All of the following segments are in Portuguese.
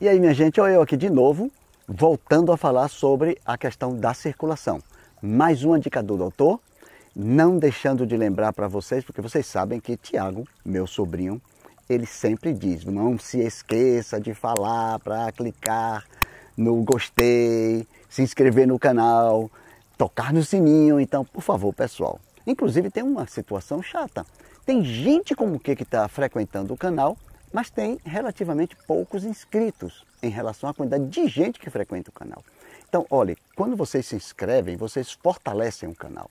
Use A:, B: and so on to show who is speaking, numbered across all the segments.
A: E aí, minha gente, eu aqui de novo, voltando a falar sobre a questão da circulação. Mais uma dica do doutor, não deixando de lembrar para vocês, porque vocês sabem que Tiago, meu sobrinho, ele sempre diz: não se esqueça de falar para clicar no gostei, se inscrever no canal, tocar no sininho. Então, por favor, pessoal. Inclusive, tem uma situação chata. Tem gente como que está frequentando o canal mas tem relativamente poucos inscritos em relação à quantidade de gente que frequenta o canal. Então, olhe, quando vocês se inscrevem, vocês fortalecem o canal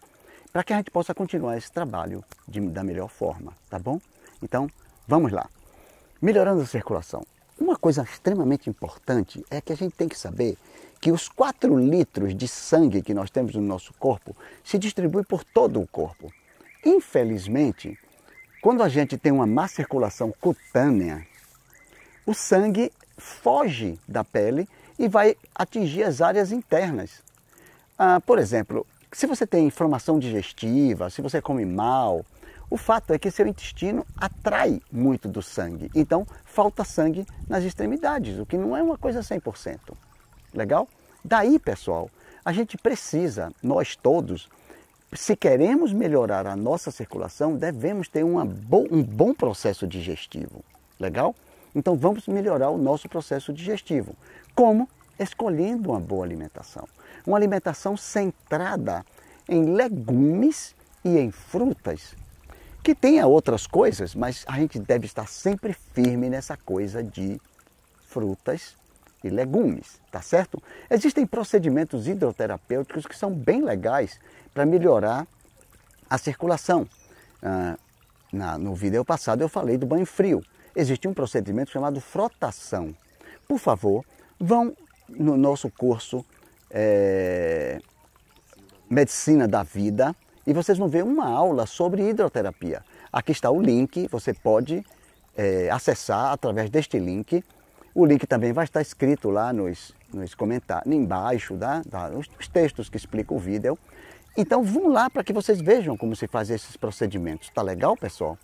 A: para que a gente possa continuar esse trabalho de, da melhor forma, tá bom? Então, vamos lá. Melhorando a circulação. Uma coisa extremamente importante é que a gente tem que saber que os 4 litros de sangue que nós temos no nosso corpo se distribuem por todo o corpo. Infelizmente, quando a gente tem uma má circulação cutânea, o sangue foge da pele e vai atingir as áreas internas. Ah, por exemplo, se você tem inflamação digestiva, se você come mal, o fato é que seu intestino atrai muito do sangue. Então, falta sangue nas extremidades, o que não é uma coisa 100%. Legal? Daí, pessoal, a gente precisa, nós todos, se queremos melhorar a nossa circulação, devemos ter bo um bom processo digestivo. Legal? Então vamos melhorar o nosso processo digestivo. Como? Escolhendo uma boa alimentação. Uma alimentação centrada em legumes e em frutas. Que tenha outras coisas, mas a gente deve estar sempre firme nessa coisa de frutas e legumes, tá certo? Existem procedimentos hidroterapêuticos que são bem legais para melhorar a circulação. Ah, na, no vídeo passado eu falei do banho frio. Existe um procedimento chamado frotação. Por favor, vão no nosso curso é, Medicina da Vida e vocês vão ver uma aula sobre hidroterapia. Aqui está o link, você pode é, acessar através deste link o link também vai estar escrito lá nos, nos comentários, embaixo, da, tá? da tá, os, os textos que explicam o vídeo. Então vão lá para que vocês vejam como se faz esses procedimentos. Tá legal, pessoal?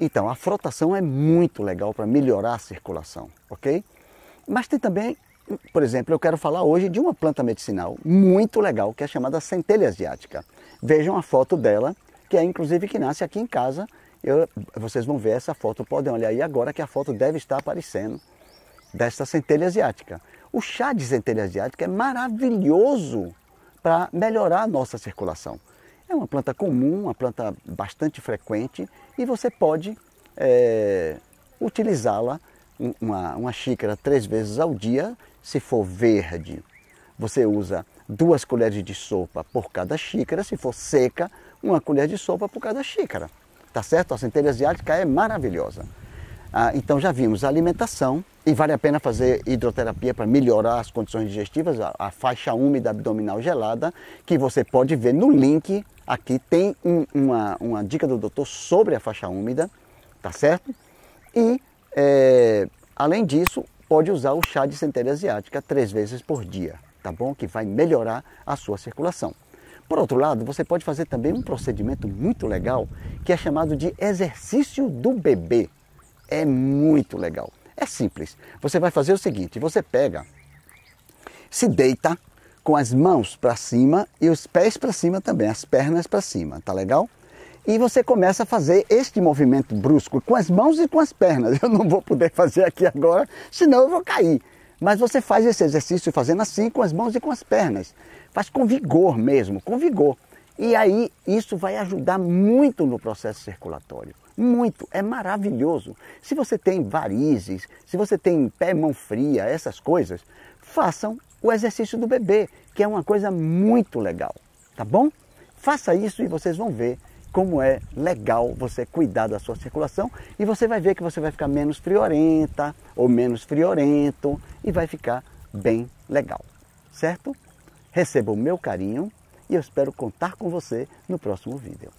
A: Então, a frotação é muito legal para melhorar a circulação, ok? Mas tem também, por exemplo, eu quero falar hoje de uma planta medicinal muito legal que é chamada centelha asiática. Vejam a foto dela, que é inclusive que nasce aqui em casa. Eu, vocês vão ver essa foto, podem olhar aí agora que a foto deve estar aparecendo desta centelha asiática. O chá de centelha asiática é maravilhoso para melhorar a nossa circulação. É uma planta comum, uma planta bastante frequente e você pode é, utilizá-la, uma, uma xícara três vezes ao dia, se for verde. Você usa duas colheres de sopa por cada xícara, se for seca, uma colher de sopa por cada xícara. Tá certo? A centelha asiática é maravilhosa. Ah, então já vimos a alimentação, e vale a pena fazer hidroterapia para melhorar as condições digestivas, a, a, faixa úmida abdominal gelada, que você pode ver no link. Aqui tem um, uma, uma dica do doutor sobre a faixa úmida, tá certo? E, é, além disso, pode usar o chá de centelha asiática três vezes por dia, tá bom? Que vai melhorar a sua circulação. Por outro lado, você pode fazer também um procedimento muito legal que é chamado de exercício do bebê é muito legal. É simples. Você vai fazer o seguinte: você pega, se deita com as mãos para cima e os pés para cima também, as pernas para cima, tá legal? E você começa a fazer este movimento brusco com as mãos e com as pernas. Eu não vou poder fazer aqui agora, senão eu vou cair. Mas você faz esse exercício fazendo assim com as mãos e com as pernas. Faz com vigor mesmo, com vigor. E aí isso vai ajudar muito no processo circulatório. Muito, é maravilhoso. Se você tem varizes, se você tem pé, mão fria, essas coisas, façam o exercício do bebê, que é uma coisa muito legal, tá bom? Faça isso e vocês vão ver como é legal você cuidar da sua circulação e você vai ver que você vai ficar menos friorenta ou menos friorento e vai ficar bem legal, certo? Receba o meu carinho e eu espero contar com você no próximo vídeo.